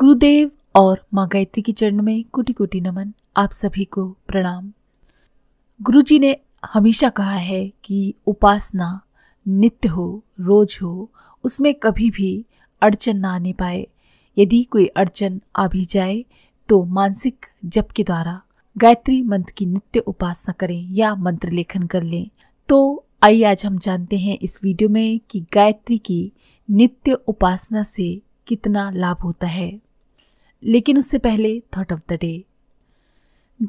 गुरुदेव और माँ गायत्री के चरण में कुटी कुटी नमन आप सभी को प्रणाम गुरु जी ने हमेशा कहा है कि उपासना नित्य हो रोज हो उसमें कभी भी अड़चन ना आने पाए यदि कोई अड़चन आ भी जाए तो मानसिक जप के द्वारा गायत्री मंत्र की नित्य उपासना करें या मंत्र लेखन कर लें तो आइए आज हम जानते हैं इस वीडियो में कि गायत्री की नित्य उपासना से कितना लाभ होता है लेकिन उससे पहले थॉट ऑफ द डे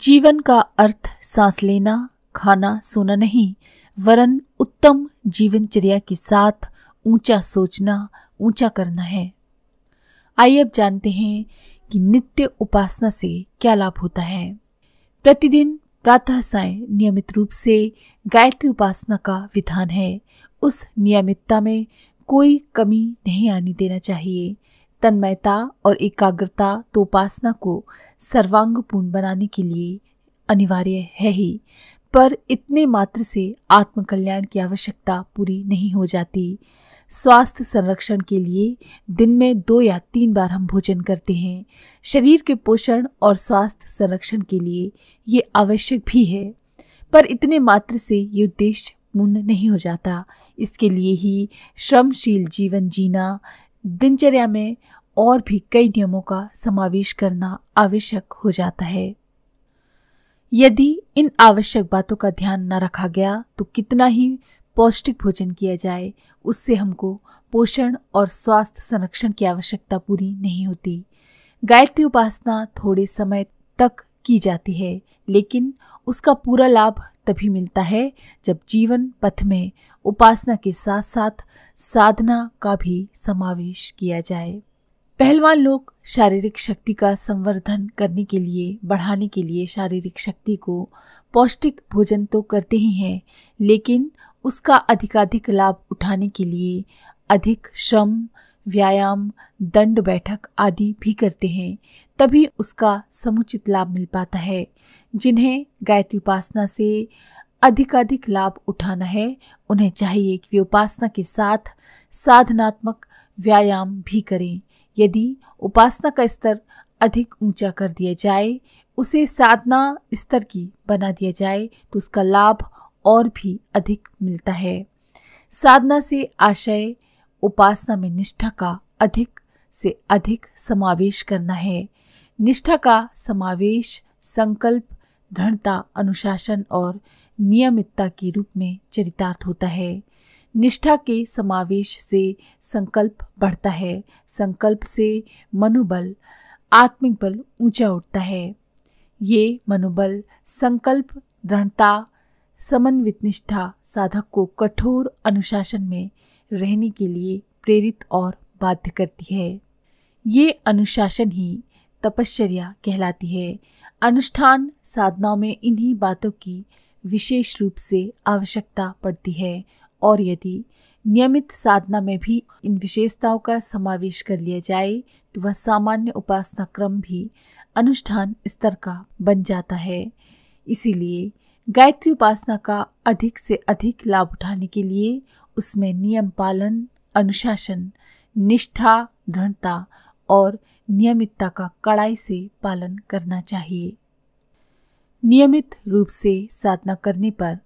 जीवन का अर्थ सांस लेना खाना सोना नहीं वरन उत्तम जीवनचर्या के साथ ऊंचा सोचना ऊंचा करना है आइए अब जानते हैं कि नित्य उपासना से क्या लाभ होता है प्रतिदिन प्रातः साय नियमित रूप से गायत्री उपासना का विधान है उस नियमितता में कोई कमी नहीं आनी देना चाहिए तन्मयता और एकाग्रता तो उपासना को सर्वांगपूर्ण बनाने के लिए अनिवार्य है ही पर इतने मात्र से आत्मकल्याण की आवश्यकता पूरी नहीं हो जाती स्वास्थ्य संरक्षण के लिए दिन में दो या तीन बार हम भोजन करते हैं शरीर के पोषण और स्वास्थ्य संरक्षण के लिए ये आवश्यक भी है पर इतने मात्र से ये उद्देश्य पूर्ण नहीं हो जाता इसके लिए ही श्रमशील जीवन जीना दिनचर्या में और भी कई नियमों का समावेश करना आवश्यक हो जाता है यदि इन आवश्यक बातों का ध्यान न रखा गया तो कितना ही पौष्टिक भोजन किया जाए उससे हमको पोषण और स्वास्थ्य संरक्षण की आवश्यकता पूरी नहीं होती गायत्री उपासना थोड़े समय तक की जाती है लेकिन उसका पूरा लाभ तभी मिलता है जब जीवन पथ में उपासना के साथ साथ साधना का भी समावेश किया जाए पहलवान लोग शारीरिक शक्ति का संवर्धन करने के लिए बढ़ाने के लिए शारीरिक शक्ति को पौष्टिक भोजन तो करते ही हैं लेकिन उसका अधिकाधिक लाभ उठाने के लिए अधिक श्रम व्यायाम दंड बैठक आदि भी करते हैं तभी उसका समुचित लाभ मिल पाता है जिन्हें गायत्री उपासना से अधिकाधिक लाभ उठाना है उन्हें चाहिए कि वे उपासना के साथ साधनात्मक व्यायाम भी करें यदि उपासना का स्तर अधिक ऊंचा कर दिया जाए उसे साधना स्तर की बना दिया जाए तो उसका लाभ और भी अधिक मिलता है साधना से आशय उपासना में निष्ठा का अधिक से अधिक समावेश करना है निष्ठा का समावेश संकल्प दृढ़ता अनुशासन और नियमितता के रूप में चरितार्थ होता है निष्ठा के समावेश से संकल्प बढ़ता है संकल्प से मनोबल आत्मिक बल ऊंचा उठता है ये मनोबल संकल्प दृढ़ता समन्वित निष्ठा साधक को कठोर अनुशासन में रहने के लिए प्रेरित और बाध्य करती है ये अनुशासन ही तपश्चर्या कहलाती है अनुष्ठान साधनाओं में इन्हीं बातों की विशेष रूप से आवश्यकता पड़ती है और यदि नियमित साधना में भी इन विशेषताओं का समावेश कर लिया जाए तो वह सामान्य उपासना क्रम भी अनुष्ठान स्तर का बन जाता है इसीलिए गायत्री उपासना का अधिक से अधिक लाभ उठाने के लिए उसमें नियम पालन अनुशासन निष्ठा दृढ़ता और नियमितता का कड़ाई से पालन करना चाहिए नियमित रूप से साधना करने पर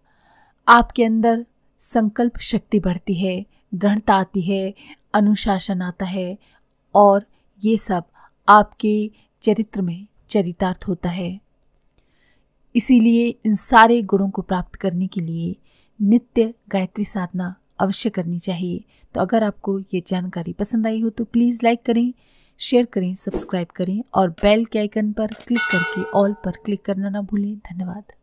आपके अंदर संकल्प शक्ति बढ़ती है दृढ़ता आती है अनुशासन आता है और ये सब आपके चरित्र में चरितार्थ होता है इसीलिए इन सारे गुणों को प्राप्त करने के लिए नित्य गायत्री साधना अवश्य करनी चाहिए तो अगर आपको ये जानकारी पसंद आई हो तो प्लीज़ लाइक करें शेयर करें सब्सक्राइब करें और बेल के आइकन पर क्लिक करके ऑल पर क्लिक करना ना भूलें धन्यवाद